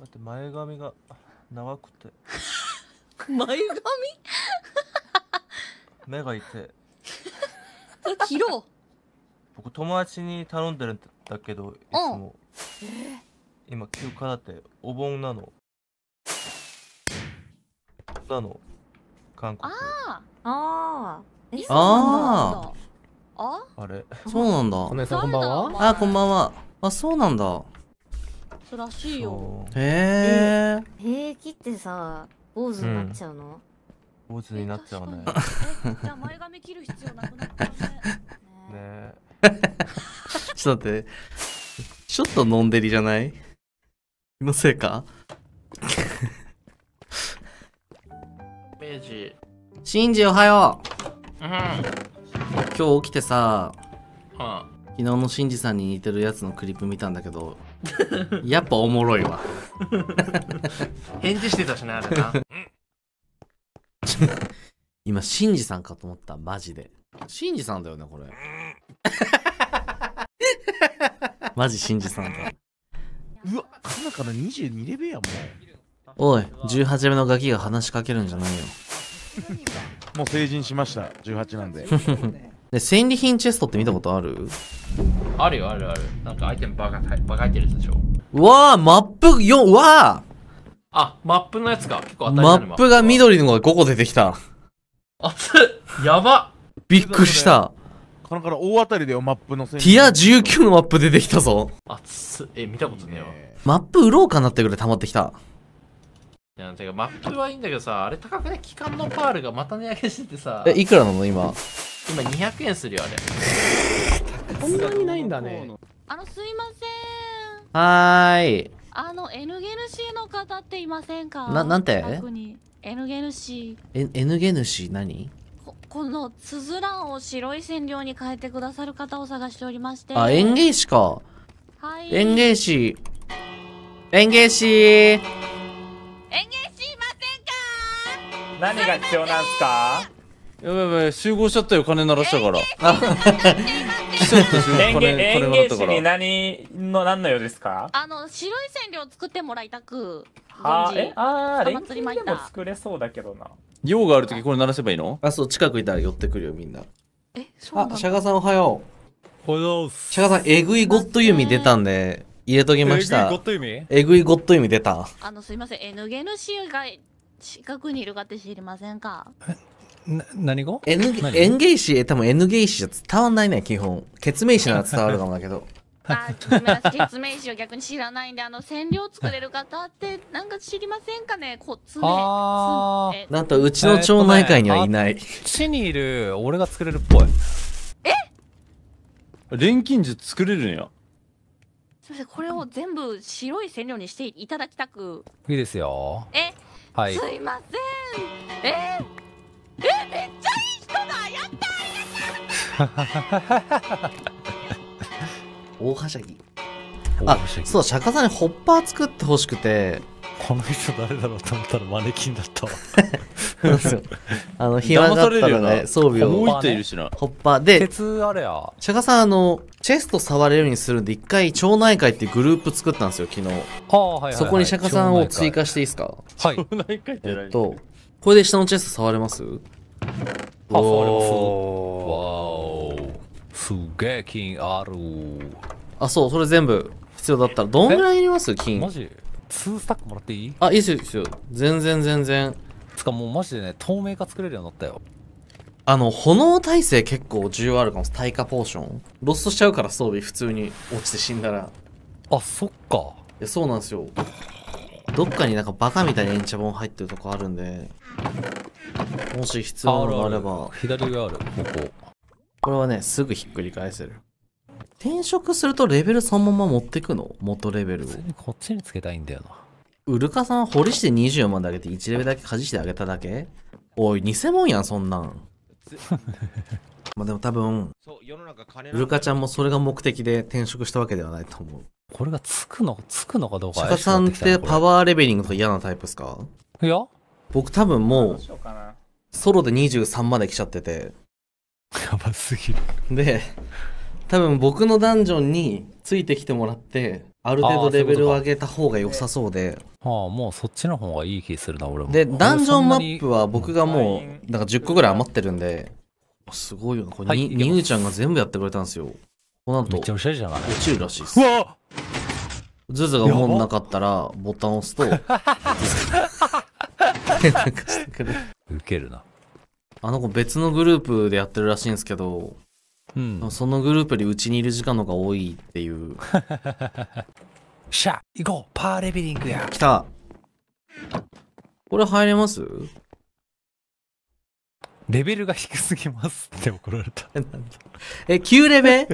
待って前髪が長くて 前髪目がい切ろう僕友達に頼んでるんだけどいつも、えー、今休暇だってお盆なのなの韓国あああああれそうなんだお姉さんこんばんはあこんばんはあそうなんだそらしいよへえ平気ってさ坊主になっちゃうの、うん、坊主になっちゃうねじゃあ前髪切る必要なくなっちねねちょっと待ってちょっとのんでりじゃない気のせいか明治シンジおはよう、うん、今日起きてさ、うん、昨日のシンジさんに似てるやつのクリップ見たんだけどやっぱおもろいわ返事してたしなあれな 今シンジさんかと思ったマジでシンジさんだよねこれ マジシンジさんだうわ今から22レベルやもんおい18目のガキが話しかけるんじゃないよもう成人しました18なんで 戦利品チェストって見たことあるあるよ、あるある。なんかアイテムバカ、バ入ってるでしょ。わあ、マップ四わああ、マップのやつか。結構当たりマップが緑のが5個出てきた。熱っやばびっくりした。このから大当たりだよ、マップのティア19のマップ出てきたぞ。熱っ。え、見たことねえわ。マップ売ろうかなってぐらい溜まってきた。んてかマップはいいんだけどさあれ高くね期間のパールがまた値上げしててさえいくらなの今今200円するよあれそんなにないんだねあのすいませんはいあの N ゲヌシーの方っていませんかななんて N ゲヌシー N ゲヌシー何このつづらんを白い染料に変えてくださる方を探しておりましてあ園芸師かはい園芸師園芸師園芸しませんか何が必要なんすかやばいやばい集合しちゃったよ金鳴らしたからちょっと何の何の用ですかあの白い染料作ってもらいたくはあえあー祭り巻いた作れそうだけどな用がある時これ鳴らせばいいのあそう近くいたら寄ってくるよみんなえそうあシャガさんおはようおはようシャガさんえぐいゴッドユミ出たんで入れときました。えぐいゴッド意味えぐいゴッド意味出た。あの、すいません。N ゲの死が近くにいるかって知りませんかな何語 ?N ゲ、N ゲイシ、多分 N ゲイシじゃ伝わんないね、基本。決命詞なら伝わるかもだけど。あ、ごめんなさい。説明逆に知らないんで、あの、染料作れる方って、なんか知りませんかねこ、つね。なんと、うちの町内会にはいない。えーね、地にいる、俺が作れるっぽい。え錬金術作れるんや。すみませんこれを全部白い染料にしていただきたくいいですよえ、はい、すいませんえー、えめっちゃいい人だやったありがとう大はしゃぎあそう釈迦さんにホッパー作ってほしくてこの人誰だろうと思ったらマネキンだったわそうですよあの暇だったらね装備をホッパーで鉄あれや釈迦さんあのチェスト触れるようにするんで一回町内会っていうグループ作ったんですよ昨日、はあ、そこに釈迦さんを追加していいですかはい町内会ってえっとこれで下のチェスト触れますあ触れますわおすげえ金あるあそうそれ全部必要だったらどんぐらいいります金マジ2スタックもらっていいあ、いいっすよ、いいっすよ。全然全然。つかもうマジでね、透明化作れるようになったよ。あの、炎耐性結構重要あるかも。耐火ポーション。ロストしちゃうから装備普通に落ちて死んだら。あ、そっか。いや、そうなんですよ。どっかになんかバカみたいにエンチャボン入ってるとこあるんで。もし必要なのがあれば。あるある左上ある、ここ。これはね、すぐひっくり返せる。転職するとレベルそのまま持ってくの元レベルを。こっちにつけたいんだよな。ウルカさん掘りして20万上げて1レベルだけかじしてあげただけおい、偽物やん、そんなん。まあでも多分、ウルカちゃんもそれが目的で転職したわけではないと思う。これがつくの、つくのかどうかシカさんってパワーレベリングとか嫌なタイプですかいや。僕多分もう、ソロで23まで来ちゃってて。やばすぎる。で、多分僕のダンジョンについてきてもらってある程度レベルを上げた方が良さそうではあもうそっちの方がいい気するな俺もでダンジョンマップは僕がもうなんか10個ぐらい余ってるんですごいよなこれに、はい、にゆちゃんが全部やってくれたんですよこのなるとめちゃめちゃじゃない落ちるらしいですうわズズが思んなかったらボタンを押すと なんかしてくれるウケるなあの子別のグループでやってるらしいんですけどうん、そのグループよりうちにいる時間の方が多いっていうしゃ 行こうパーレビリングや来たこれ入れますレベルが低すぎますって怒られたえ9レベ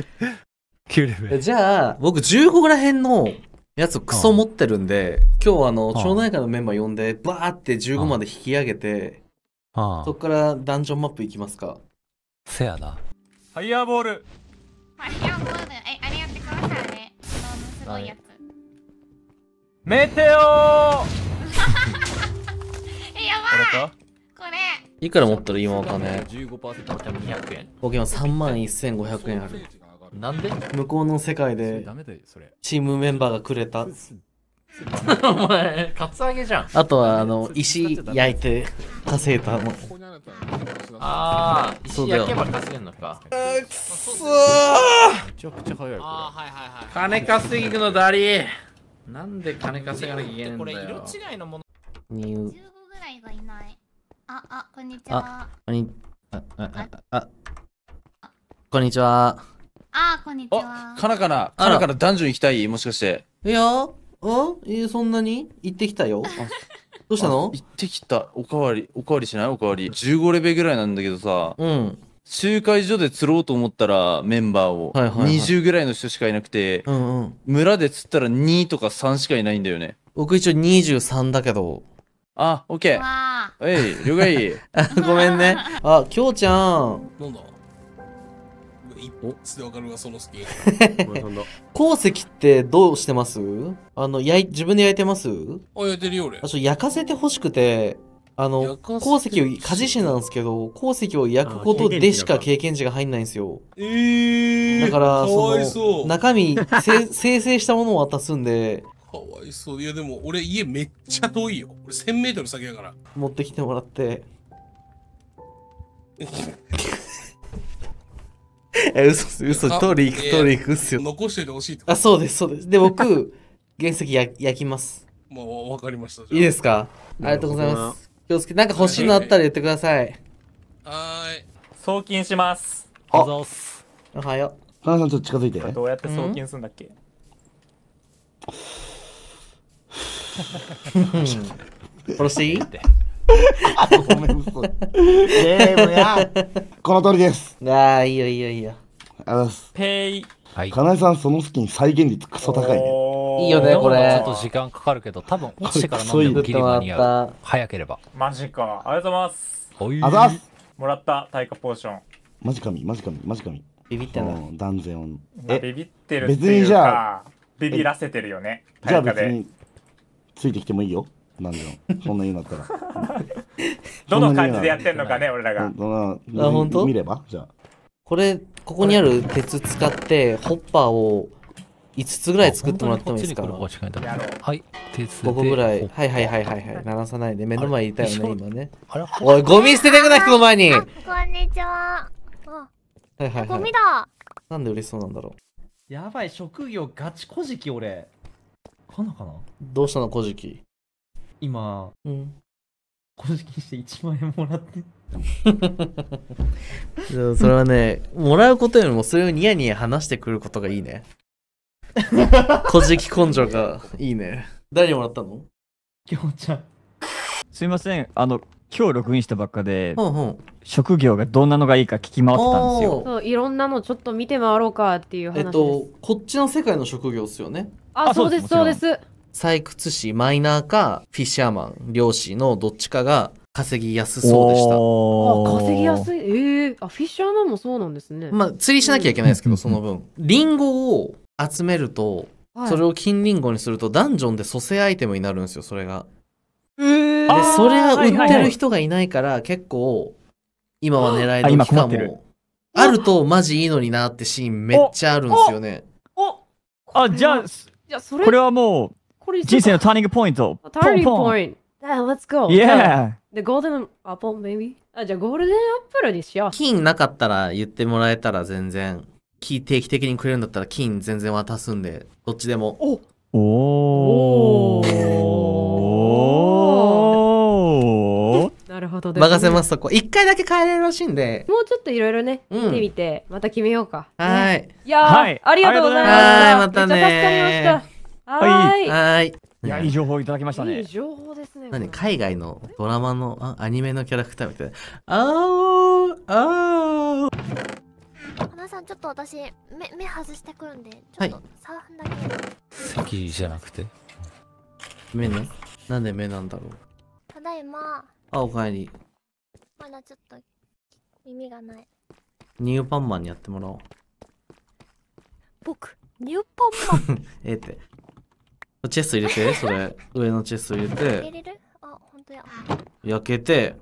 9 レベじゃあ僕15らへんのやつをクソ持ってるんで、今日あの、町内会のメンバー呼んでバーって15まで引き上げて、うあそっからダンジョンマップ行きますかせやなァイヤーボールファイヤーボールえあれやってくださいねあのすごいやつ、メテオえ やばいこれいくら持ったら今お金。んない1のため200円3万1500円あるなんで向こうの世界でチームメンバーがくれた お前、カツアゲじゃん。あとは、あの、石焼いて稼いだの。ああ、石焼けば稼げんのか。あそーめちゃくちゃ早い。あはいはいはい。金稼ぎのダリなんで金稼がなきゃいけないんだよ。これ色違いのもの。にゅう。ぐらいがいない。あ、あ、こんにちは。こんに、あ、あ、あ、あ、こんにちは。あ、こんにちは。あ、かなかな、かなかなダンジョン行きたいもしかして。いいよ。あえー、そんなに行ってきたよ。どうしたの行ってきた。おかわり、おかわりしないおかわり。15レベルぐらいなんだけどさ、うん。集会所で釣ろうと思ったらメンバーを、はいはいはい、20ぐらいの人しかいなくて、うんうん、村で釣ったら2とか3しかいないんだよね僕一応23だけどあオッケーえい了解 ごめんねあきょうちゃんなんだ一発でわかるわ、そのスキン。鉱石ってどうしてますあの、焼い、自分で焼いてますあ、焼いてるよ、俺。あ、焼かせてほしくて、あの、鉱石を、家事師なんですけど、鉱石を焼くことでしか経験値が入んないんですよ。えー、だから、かわいそうその、中身、生成したものを渡すんで、かわいそう。いや、でも俺家めっちゃ遠いよ。俺1000メートル先やから。持ってきてもらって。え嘘嘘取り行く取り行くっすよ残していてほしいってことあそうですそうですで僕原石や焼きますもうわかりましたいいですかありがとうございます気をつけなんか欲しいのあったら言ってくださいはい送金しますおはようおはよう花さんちょっと近づいてどうやって送金するんだっけ、うん殺していいあと ごめん嘘ゲームやこの通りですああいいよいいよいいよありがとうございます。ペイ。はい。かなえさん、そのスキン再現率クソ高いね。いいよね、これ。ちょっと時間かかるけど、多分落ちてから飲んでもギリ間に合早ければ。マジか。ありがとうございます。おいあざす。もらった耐火ポーション。マジ神、マジ神、マジみ。ビビってんだ。断然音。え、ビビってる別にじゃあ、ビビらせてるよね。じゃあ別に、ついてきてもいいよ。なんでも。そんな言うんだったら。どの感じでやってんのかね、俺らが。どの、見ればじゃあ。これ、ここにある鉄使って、ホッパーを5つぐらい作ってもらってもいいですかはい、鉄で。5個ぐらい。はいはいはいはいはい。鳴らさないで。目の前いたよね、今ね。おい、ゴミ捨ててください、の前に。こんにちは。はいはいはい。ゴミだ。なんで嬉しそうなんだろう。やばい、職業ガチ古事記、俺。かなかなどうしたの、古事記。今、うん。古事記して1万円もらって。それはね、もらうことよりもそれをニヤニヤ話してくることがいいね。こじき根性がいいね。誰にもらったのきょうちゃん。すいません、あの、今日ログインしたばっかで、んん、職業がどんなのがいいか聞き回ってたんですよそういろんなのちょっと見て回ろうかっていう話えっとこっちの世界の職業ですよねあそうですそうです採掘師マイナーかフィッシャーマン漁師のどっちかが稼ぎやすそうでした。あ稼ぎやすい。ええー、あ、フィッシャーマンもそうなんですね。まあ、釣りしなきゃいけないですけど、うん、その分。リンゴを集めると、はい、それを金リンゴにすると、ダンジョンで蘇生アイテムになるんですよ、それが。えー、で、それは売ってる人がいないから、結構、今は狙える期間も、あるとマジいいのになってシーンめっちゃあるんですよね。おあ、じゃあ、じゃそれこれはもう、人生のターニングポイント。ターニングポイント。Let's go. Yeah. で、ゴールデンアップル、m a y b あ、じゃあゴールデンアップルにしよう。金なかったら言ってもらえたら全然、定期的にくれるんだったら金全然渡すんで、どっちでも。おおおなるほど、ね、任せますそこ一回だけ帰れるらしいんでもうちょっといろいろね見てみて、うん、また決めようかはい、いや、はい、ありがとうございましたまたねめっちゃ助かりましたはいはいいや、いい情報いただきましたね。いい情報ですね。何海外のドラマのあアニメのキャラクターみたいな。あーあー花さん、ちょっと私、目目外してくるんで、ちょっと3分だけ。はい、席じゃなくて目ね。なんで目なんだろう。ただいま。あ、おかえり。まだちょっと耳がない。ニューパンマンにやってもらおう。僕、ニューパンマン ええって。チェスト入れて、それ。上のチェスト入れて。あ、本当や。焼けて、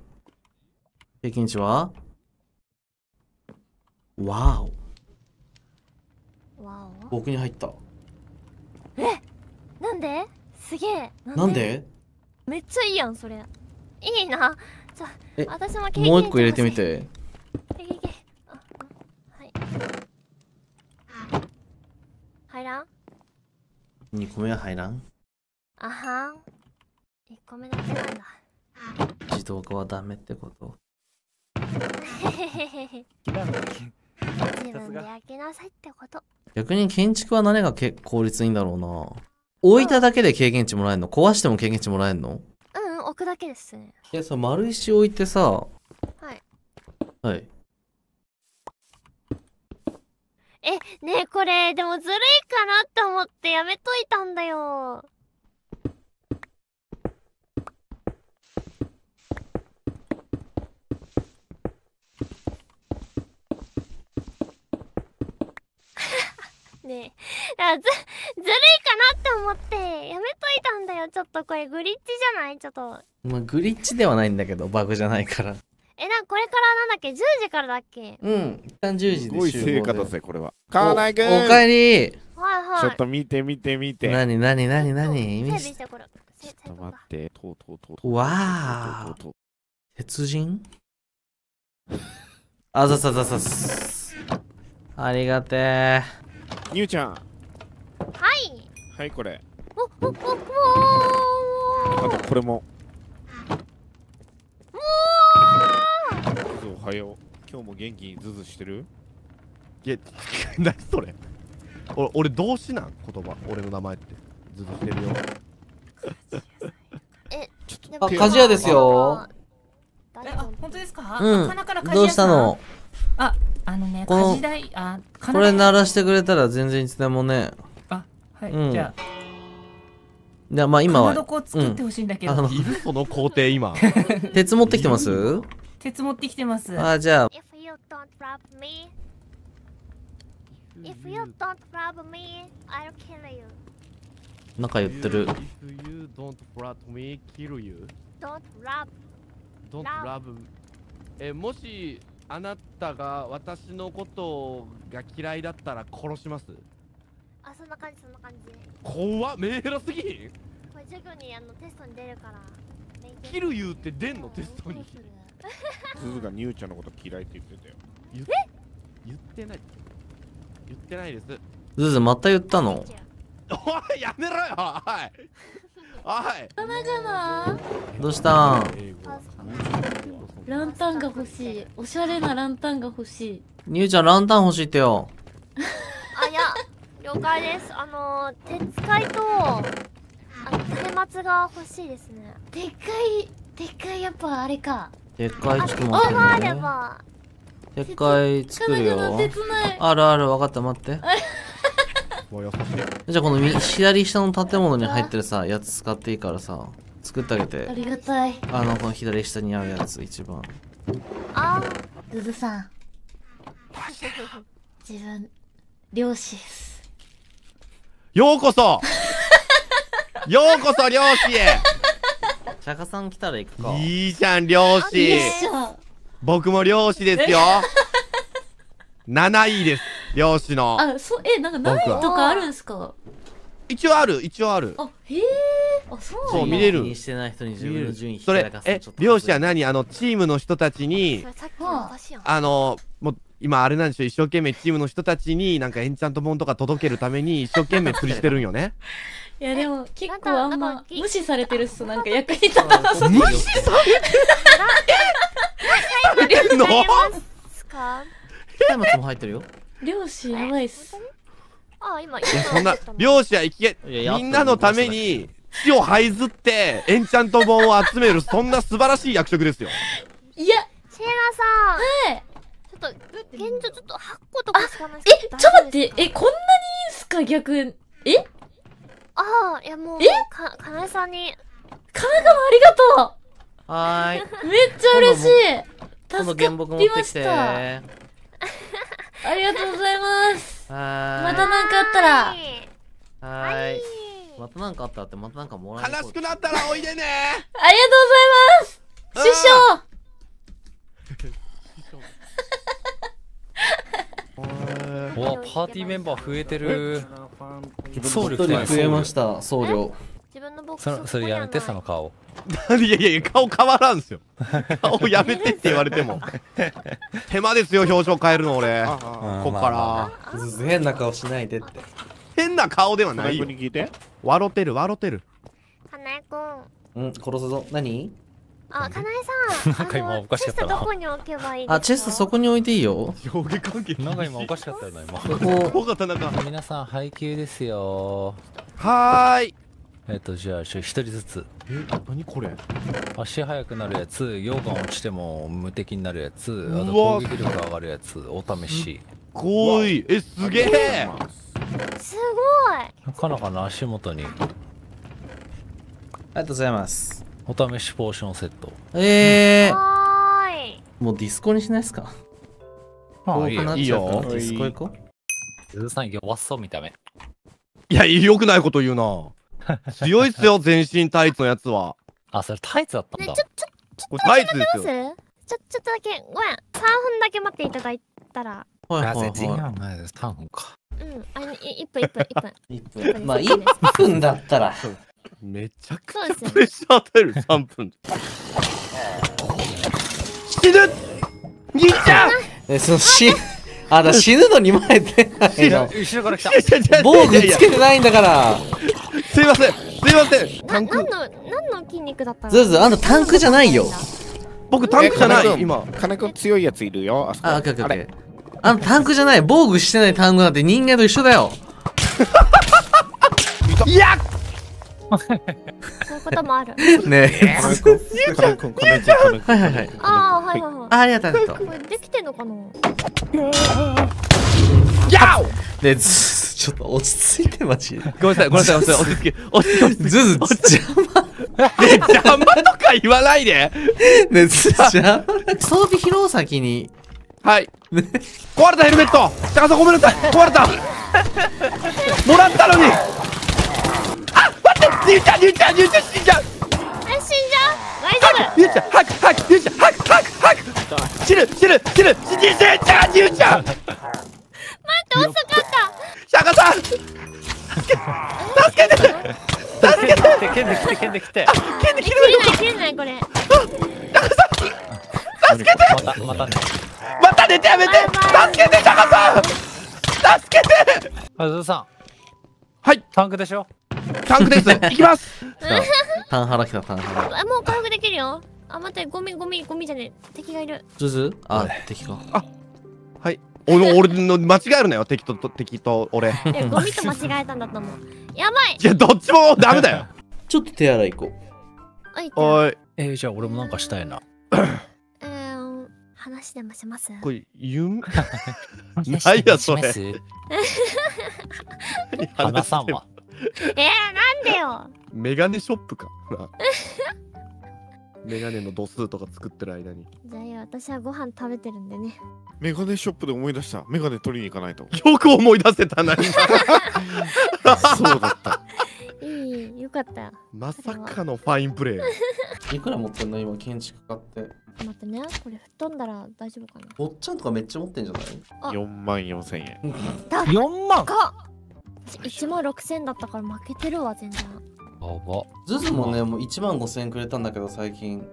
平均値はわお。わお僕に入った。えなんですげえ。なんでめっちゃいいやん、それ。いいな。じゃあ、私も経験もう一個入れてみて。はい。入らん2個目は入らんあはん1個目だけなんだ自動化はダメってこと自分で焼きなさいってこと逆に建築は何がけ効率いいんだろうな置いただけで経験値もらえるの壊しても経験値もらえるのうん置くだけですねいやさ丸石置いてさはいはいえ、ねえこれ、でもずるいかなって思ってやめといたんだよ。ねえ、あず、ずるいかなって思ってやめといたんだよ。ちょっとこれグリッチじゃないちょっと。まあ、グリッチではないんだけど、バグじゃないから。え、なんこれからなんだっけ ?10 時からだっけうん。一旦十0時で集すごい成果だぜ、これは。おおかえりはいはい。ちょっと見て見て見て。なになになになにっと待って。とうとうとうとう。わあ鉄人あざさざさす。ありがてゆうちゃん。はい。はい、これ。おおおおおあと、これも。スおはよう今日も元気にズズしてるいや 何それ俺俺動詞なん言葉俺の名前ってズズしてるよえちょっとあ鍛冶屋ですよえあ本当ですかうんどうしたのああのね鍛冶台あこれ鳴らしてくれたら全然いつでもねあはい、うん、じゃあじゃあまあ今は。今どこ作ってほしいんだけど。うん、いるその工程今。鉄持ってきてます鉄持ってきてます。あ、じゃあ。If you don't rob me, if you don't rob me, I'll kill you. なんか言ってる。If you don't rob me, kill you. Don't rob. Don't rob. え、もしあなたが私のことが嫌いだったら殺します。あ、そんな感じ、そんな感じ。怖っ、メーラすぎこれ授業にあのテストに出るから。キルユーって出んのテストに。鈴がニューちゃんのこと嫌いって言ってたよえ言ってない言ってないですズズまた言ったのおいやめろよおいおいどうしたんランタンが欲しいおしゃれなランタンが欲しいニューちゃんランタン欲しいってよあいや了解ですあのー、使いとあの種松が欲しいですねでっかいでっかいやっぱあれかでっかいちょ作もある、ね、でっかい作るよあるある分かった待ってじゃあこの左下の建物に入ってるさやつ使っていいからさ作ってあげてありがたいあのこの左下に合うやつ一番あずずさん自分漁師ですようこそようこそ漁師へ釈迦さん来たら行くかいいじゃん漁師僕も漁師ですよ7位です漁師のあそえなんか7位とかあるんですか一応ある一応あるあへえあそうそう見れるそれえ漁師は何あのチームの人たちにあのもう今あれなんでしょう一生懸命チームの人たちになんかエンチャント本とか届けるために一生懸命釣りしてるんよね いやでも結構あんま無視されてるっすなんか役に立たなさ無視されてるっての す北松も入ってるよ漁師やばいっすあ今いやそんな漁師は生きげみんなのために地を這いずってエンチャント本を集めるそんな素晴らしい役職ですよいやシェラさんはいょっと、現状ちょっと8個とかしかないえ、ちょっと待って、え、こんなにいいんすか逆。えああ、いやもう、えか、かなえさんに。かなかもありがとうはーい。めっちゃ嬉しい助かりました。ありがとうございます。はーい。また何かあったら。はーい。また何かあったらって、また何かもらえる。悲しくなったらおいでね ありがとうございます師匠わパーティーメンバー増えてる僧侶1人増えました僧侶自分のそれやめてその顔 いやいや顔変わらんすよ顔やめてって言われても 手間ですよ表情変えるの俺こっから変な顔しないでって変な顔ではないよ笑てる笑てる花江くんうん殺すぞ何あ、かなえさん。な んか今おかしかったな。チェストどこに置けばいいあ、チェストそこに置いていいよ。上下関係なんか今おかしかったよな、今。ここ。かったなんか。皆さん、配給ですよ。はーい。えっ、と、じゃあ、一人ずつ。え、何これ足速くなるやつ、溶岩落ちても無敵になるやつ、あと攻撃力上がるやつ、お試し。すごい。え、すげえすごい。なかなかの足元に。ありがとうございます。お試しポーションセットええー、もうディスコにしないですかああいいよディスコ行こう鈴さん弱そう見た目いやよくないこと言うな 強いっすよ全身タイツのやつはあそれタイツだったんだ、ね、ちょちょちょっとだけ待ってますちょちょっとだけごめん3分だけ待っていただいたらはいはいはいないです3分かうんあの一分1分1分1分まあ1分だったらめちゃくちゃプレッシャー与える、ね、3分。死ぬ兄ちゃんえ、その死、あ、だ死ぬのに前出いの。後ろから来た。防具つけてないんだから。すいません、すいません。タンク。何の、何の筋肉だったのずず、あんたタンクじゃないよ。僕タンクじゃない、今。金子強いやついるよ、あそこ。あ、オッケーオあのタンクじゃない、防具してないタンクなんて人間と一緒だよ。い やっ そういうこともある。ねえ。はいはいはい。ああ、はいはいはい。ありがとう。これできてんのかなやおねちょっと落ち着いてマジごめんなさい、ごめんなさい、落ち着け。落ち着け。ずず、邪魔。ね、邪魔とか言わないで。ね邪魔。装備拾う先に。はい。壊れたヘルメット高さごめんなさい。壊れた。もらったのにってゆうちゃんゆうちゃんゆうちゃん死んじゃう死んじゃう大丈夫ゆうちゃんハクゆうちゃんハクハ死ぬ死ぬ死ぬ死ちゃんゆうちゃん待って遅かった釈さん助けて助けて助けて来て来てないこれさん助けてまたまたねまた寝てやめて助けてさん助けてあずさんはいタンクでしょタンクです。行きます。タンハラ来た、タンハラ。もう回復できるよ。あ、待って、ゴミ、ゴミ、ゴミじゃねえ。敵がいる。ズズあ、敵か。あ、はい。俺、の、間違えるなよ。敵と、敵と俺。ゴミと間違えたんだと思う。やばい。いや、どっちもダメだよ。ちょっと手洗い行こう。はい。えー、じゃあ俺もなんかしたいな。えー、話でもしますこれ、夢ないや、それ。話さんわ。えー、なんでよメガネショップか。メガネの度数とか作ってる間に。じゃあ私はご飯食べてるんでね。メガネショップで思い出した。メガネ取りに行かないと。よく思い出せたな。そうだった。いい、よかった。まさかのファインプレー。いくら持ってんの今建築家って。待ってね、これ吹っ飛んだら大丈夫かな。おっちゃんとかめっちゃ持ってんじゃない？四万四千円。四万。か。1万6000だったから負けてるわ全然あばズズもねもう1万5000くれたんだけど最近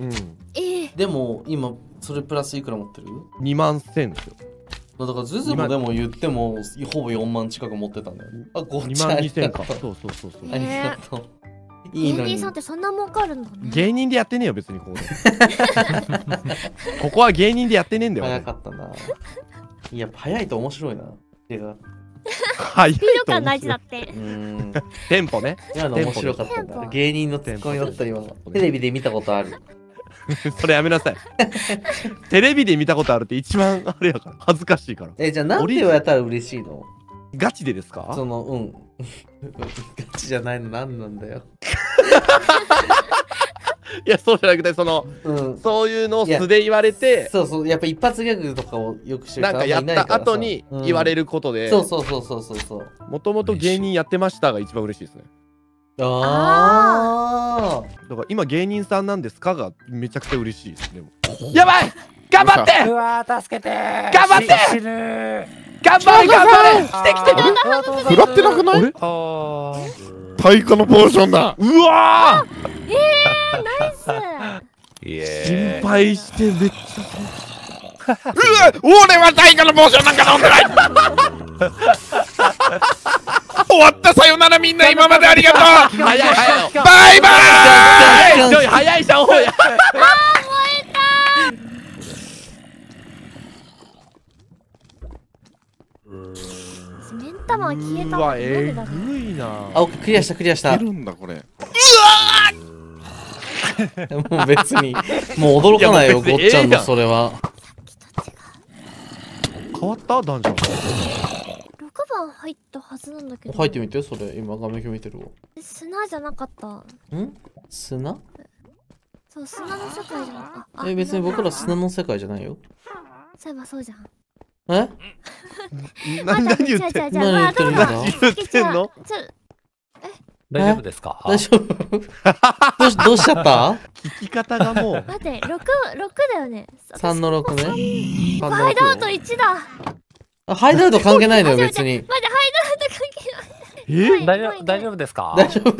うんえー、でも今それプラスいくら持ってる ?2 万1000ですよだからズズもでも言ってもほぼ4万近く持ってたんだよねあ五5万2000かそうそうそうそうありがとう、いい芸人さんってそんな儲かるんだ、ね、芸人でやってねえよ別にここでここは芸人でやってねえんだよ早かったないや早いと面白いな手が早いと思う。感大事だって。テンポね。今の面白かったんだ。芸人のツッコミだった今。テレビで見たことある。それやめなさい。テレビで見たことあるって一番あれやから恥ずかしいから。えじゃあ何でやったら嬉しいの？ガチでですか？そのうん。ガチじゃないの何なんだよ。いやそうじゃなくてその、うん、そういうのを素で言われてそうそうやっぱ一発ギャグとかをよくしてるなんかやった後に言われることで、うん、そうそうそうそうそうそうもともと芸人やってましたが一番嬉しいですねああだから今芸人さんなんですかがめちゃくちゃ嬉しいですねやばい頑張ってうわ助けて頑張って死ぬ頑張れ頑張れ来て来て食らってなくないあ太鼓のポーションだうわーえー、ナイス心配してめっちゃうわ俺は太鼓のポーションなんか飲んでない 終わったさよならみんな今までありがとう早い早いバイ消えたうわえぐいなあオクリアしたクリアしたるんだこれうわ もう別にもう驚かないよごっちゃんのそれは変わったダンジョン6番入ったはずなんだけど入ってみてそれ今画面表見てるわ砂じゃなかったん砂そう砂の世界じゃなかったえ別に僕ら砂の世界じゃないよそういえばそうじゃんえ何 何言ってんの何言ってんだ大丈夫ですか大丈夫 どうしどうしちゃった聞き方がもう 待って6 6だよね3の6ねハイドアウト1だハイドアウト関係ないのよ別に待ってハイドアウト関係ないえ大丈夫大丈夫ですか大丈夫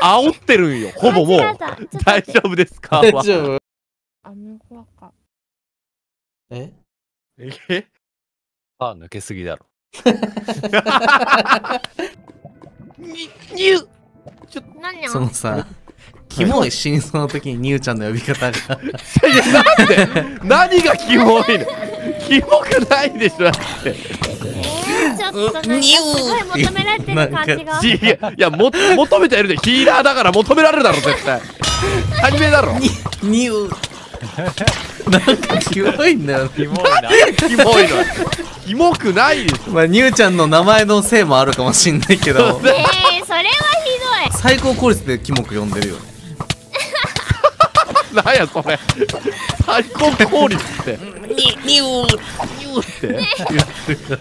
煽ってるんよほぼもう大丈夫ですか大丈夫あもう怖かええあ抜けすぎだろ。に、にゅちょ、なとやそのさ、キモい真相の時にニューちゃんの呼び方が。いや、なんで何がキモいのキモくないでしょ、だって。ちょっとなんすごい求められてる感じがいやいやも求めてるでヒーラーだから求められるだろ絶対アニメだろニューなんかキモいんだよ、ね、キモいなキモいなキモくないでしょまあニューちゃんの名前のせいもあるかもしんないけどねえそれはひどい最高効率でキモく呼んでるよね なんやそれ最高効率ってニニューニューっ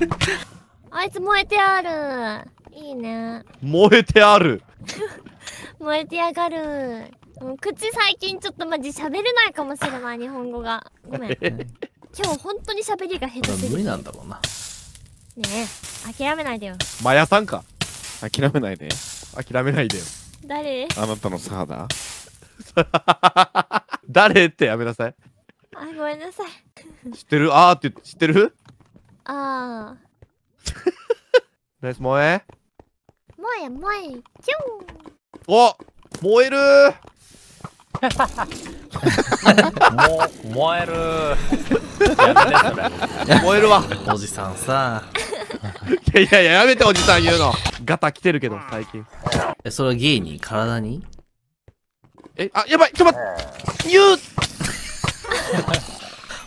て、あいつ燃えてあるいいね燃えてある燃えてやがる口最近ちょっとマジ喋れないかもしれない 日本語がごめん今日本当に喋りが下手すぎる無理なんだろうなねえ諦めないでよマヤさんか諦めないで諦めないでよ誰あなたのサーダ 誰ってやめなさいあごめんなさい知ってるあーって知ってるああ ナイス萌え萌え萌えキュンお燃える燃える燃えるわおじさんさいやいややめておじさん言うのガタ来てるけど最近えそれはゲイに体にえあやばいちょっと待ってニュー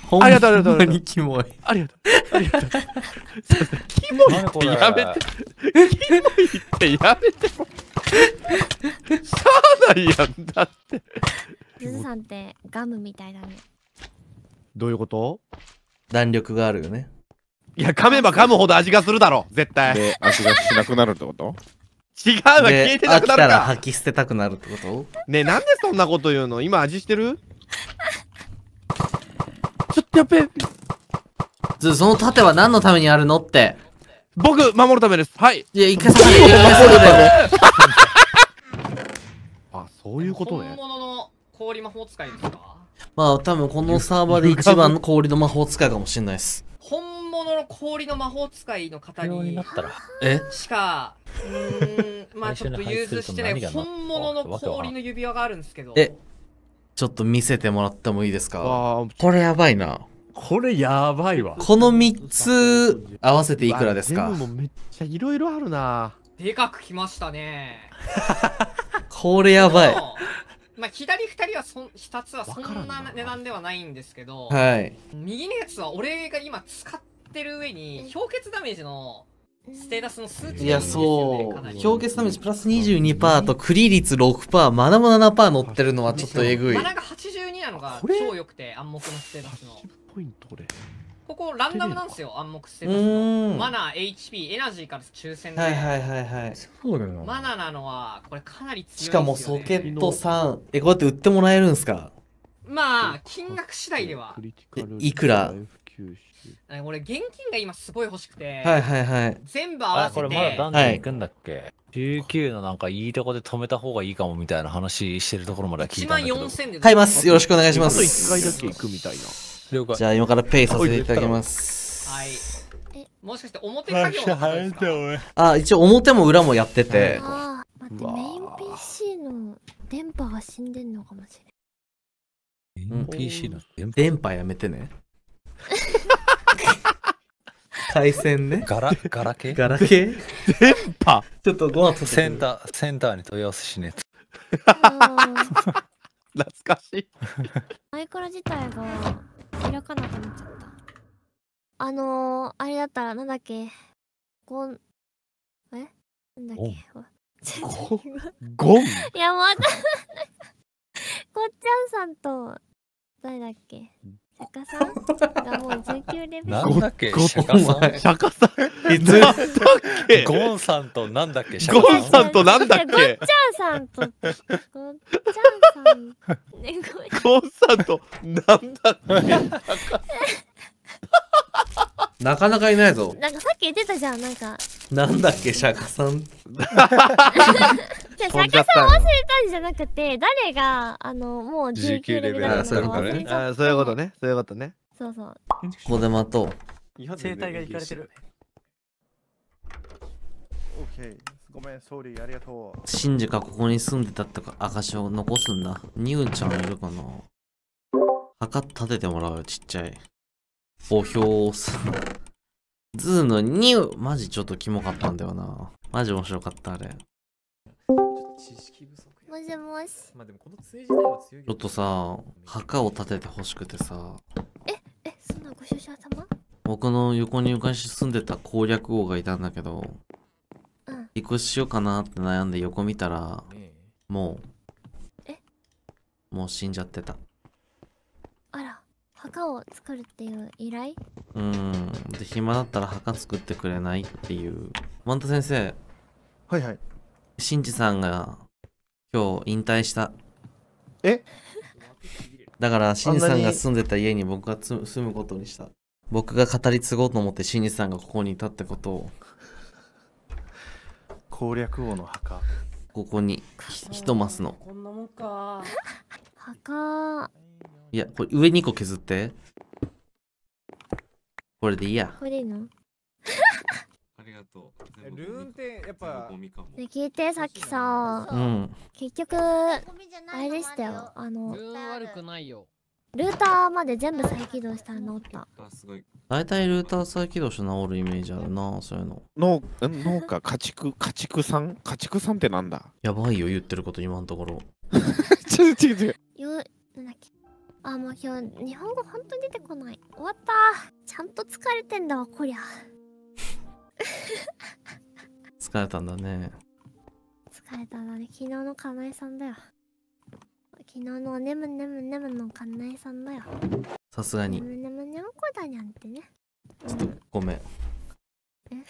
ほんまにキモい。ありがとう。ありがとう。キモいってやめて。キモいってやめて。しゃあないやんだって。ゆずさんってガムみたいだね。どういうこと弾力があるよね。いや、噛めば噛むほど味がするだろ、絶対。で、味がしなくなるってこと違うわ、消えてなくなるか。飽きたら吐き捨てたくなるってことねえ、なんでそんなこと言うの今味してるやべずその盾は何のためにあるのって僕守るためですはいいや一回下がれ一回下がれあそういうことね本物の氷魔法使いですかまあ多分このサーバーで一番の氷の魔法使いかもしれないです本物の氷の魔法使いの方にえしかうんまあ ちょっと融通してない本物の氷の指輪があるんですけどえちょっと見せてもらってもいいですかこれやばいな。これやばいわ。この3つ合わせていくらですかもめっちゃいろいろあるな。でかくきましたね。これやばい。まあ、左2人はそ2つはそんな値段ではないんですけど、はい、右のやつは俺が今使ってる上に氷結ダメージのステータスの数値がいい,、ね、いやそう氷結ダメージプラス22%とクリ率6%マナも7%乗ってるのはちょっとえぐいマナが82なのが超良くて暗黙のステータスのここランダムなんですよ暗黙ステータスのマナ HP エナジーから抽選ではいはいはいはいそうだよマナなのはこれかなり強い、ね、しかもソケット3えこうやって売ってもらえるんすかまあ金額次第ではいくらあ俺現金が今すごい欲しくて、はいはいはい。全部合わせてこれまだダンジョン行くんだっけ、?19 のなんかいいとこで止めた方がいいかもみたいな話してるところまでは聞いたん万だけど。4買います。よろしくお願いしますと一回だけ行くみたいな。了解。じゃあ今からペイさせていただきます。はいもしかして表作業の方ですかあ、一応表も裏もやってて。あ待って、メイン PC の電波が死んでんのかもしれない。PC の電波やめてね。対戦ね。ガラ、ガラ系ガラ系電波ちょっとご飯センター、センターに問い合わせしねえと。懐かしい。マイクラ自体が開かなくなっちゃった。あのー、あれだったらなんだっけゴン、えなんだっけゴンゴンいや、また、こっちゃんさんと、誰だっけ釈迦さんが もう19レベル。なんだっけ釈迦さん釈迦さんいつだっけゴンさんとなんだっけゴンさんとなんだっけゴッちゃんさんと。ゴッチャンさん。ゴンさんとなんだっけ なかなかいないぞ。なんかさっき言ってたじゃん、なんか。なんだっけ、釈迦さん。じ ゃ釈迦さん忘れたんじゃなくて、誰が、あの、もう19レベルあ、そういうことね。あ、そういうことね。そういうことね。そうそう。ここで待とう。生態がいかれてる。オッケー。ごめん、ソーリー、ありがとう。シンジがここに住んでたって証を残すんだ。ニューちゃんいるかな墓立ててもらうよ、ちっちゃい。おひょーす。ズーのニューマジちょっとキモかったんだよな。マジ面白かったあれ。知識不足もしもし。まあでもこの杖自体は強いちょっとさ、墓を建ててほしくてさ。え、え、そんなご主人様僕の横に昔住んでた攻略王がいたんだけど、うん。引っししようかなって悩んで横見たら、もう、えもう死んじゃってた。墓を作るっていう依頼うんで暇だったら墓作ってくれないっていうマン先生はいはい新次さんが今日引退したえだから新次さんが住んでた家に僕が住むことにした僕が語り継ごうと思って新次さんがここにいたってことを攻略王の墓ここに一マスのこんなもんか 墓いや、これ上2個削って。これでいいや。これでいいのありがとう。ルーンってやっぱ。ゴミかね、聞いて、さっきさ。うん。結局、あれでしたよ。あの。ルーン悪くないよ。ルーターまで全部再起動したら治った。あ、すごい。大体ルーター再起動して治るイメージあるな、そういうの。農農家、家畜、家畜さん家畜さんってなんだやばいよ、言ってること今のところ。ちょっと違う違う。よ、なんだっけ。あもう今日日本語ほんと出てこない終わったちゃんと疲れてんだわこりゃ疲れたんだね疲れたんだね昨日のかナえさんだよ昨日のおねむねむねむのかナえさんだよさすがにねむねむねむこだにゃんってねちょっとごめん ね、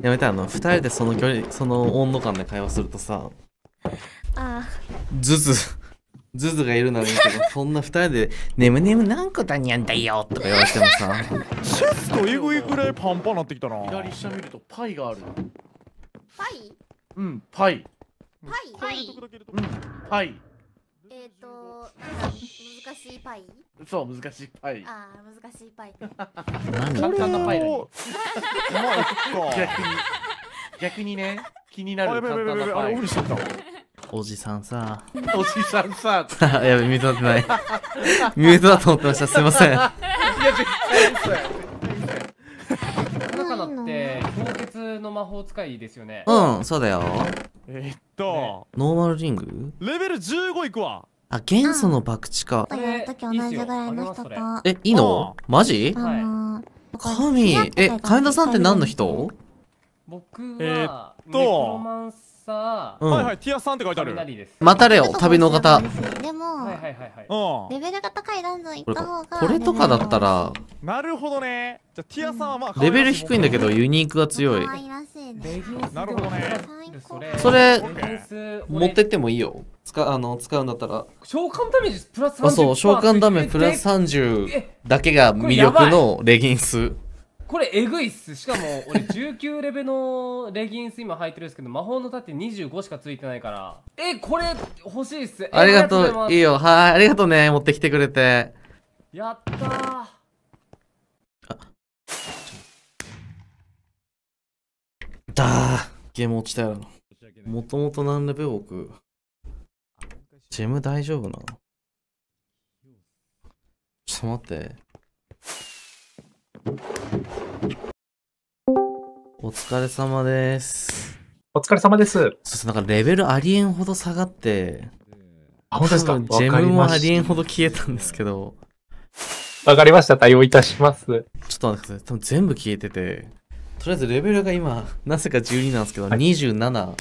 やめてあの2人でその距離その温度感で会話するとさああずずズズがいるならいいけど、そんな二人で、ねむねむ何個だにゃんだよとか言われてもさ。シェスとえぐいぐらいパンパンなってきたな。左下見るとパイがある。パイうん、パイ。パイパイ。うん、パイ。えっ、ー、と、難しいパイそう、難しいパイ。ああ、難しいパイ。簡単なパイだ、ね。逆に、逆にね、気になる簡単なパイ。あれ、オフにしてた。おじさんさ。おじさんさ。やべ、ミュートなってない。ミュートだと思ってました。すいません。いや、絶対って、凍結の魔法使いですよね。うん、そうだよ。えっと、ノーマルリングレベル15いくわ。あ、元素の博打か。やっ時同じぐらいの人と。え、いいのマジ神。え、神田さんって何の人僕は、えっと、さあ、うん、はいはい、ティアさんって書いてある。またれよ、旅の方。でも、はいはいはいはい、レベルが高いランド行った方がこれとかだったら、なるほどね。じゃあ、ティアさんはまあ、レベル低いんだけど、ユニークが強い。いなるほどね。それ、持ってってもいいよ。使あの使うんだったら召喚ダメージプラス30あそう召喚ダメージプラス30だけが魅力のレギンスこれえぐいっすしかも俺19レベのレギンス今履いてるんですけど魔法の盾25しかついてないからえこれ欲しいっすありがとういいよはいありがとうね持ってきてくれてやったーだーゲーム落ちたやろもともと何レベル置くジェム大丈夫なのちょっと待ってお疲れ様です。お疲れ様です。そなんかレベルありえんほど下がって、あ、本当ですかジェムもありえんほど消えたんですけど。わかりました。対応いたします。ちょっと待ってください。多分全部消えてて、とりあえずレベルが今、なぜか12なんですけど、はい、27。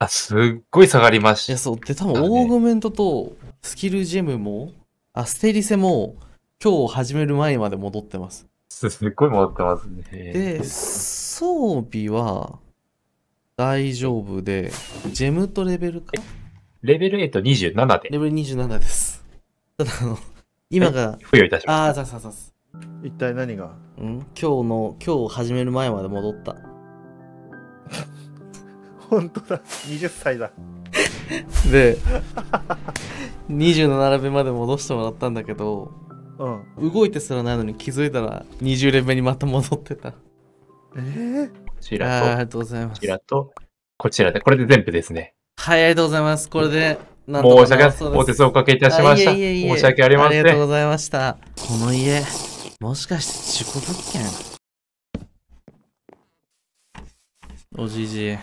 あ、すっごい下がりました、いや、そう。で、多分オーグメントとスキルジェムも、あ、ステリセも、今日始める前まで戻ってます。すっごい回ってますね。で、装備は大丈夫で、ジェムとレベルかレベル8、27で。レベル27です。ただ、あの、今が、付与いたしました。ああ、そうそう。一体何がうん今日の、今日始める前まで戻った。本当だ、20歳だ。で、27並べまで戻してもらったんだけど、うん、動いてすらないのに気づいたら20連目にまた戻ってたええー、こちらとありがとうございますこちらとこちらでこれで全部ですねはいありがとうございますこれで申し訳お手数おかけいたしました申し訳ありませんありがとうございましたこの家もしかして事故物件おじいじ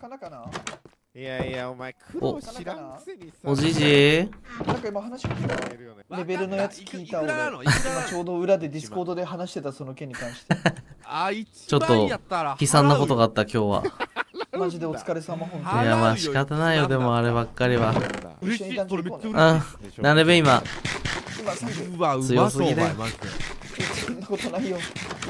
かなかないやいや、お前、黒知らんくせにさ。おじじなんか今話聞いたレベルのやつ聞いた俺。今ちょうど裏でディスコードで話してたその件に関して。あいちょっと、悲惨なことがあった、今日は。マジでお疲れ様、本当いや、まあ仕方ないよ、でもあればっかりは。嬉しい、それめっちゃ嬉しい。なるべ、今。強すぎね。そんなことないよ。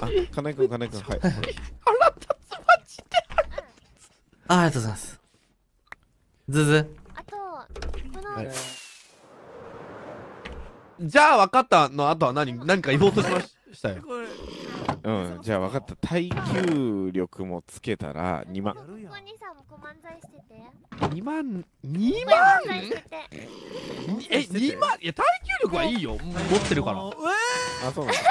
あ、金井くん、金井くん、はい。腹立つ、マジで腹立つ。あ、りがとうございます。ズズ。あと、はい。じゃあ分かったの後は何何か言おうとしましたよ。うん、じゃあ分かった。耐久力もつけたら2万。ニコさんもこ漫才してて。2万、2万え、2万いや、耐久力はいいよ。持ってるから。あ、そうなんだ。